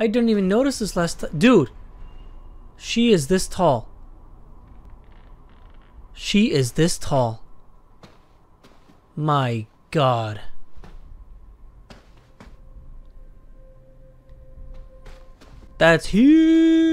I didn't even notice this last time. Dude, she is this tall. She is this tall. My god. That's huge.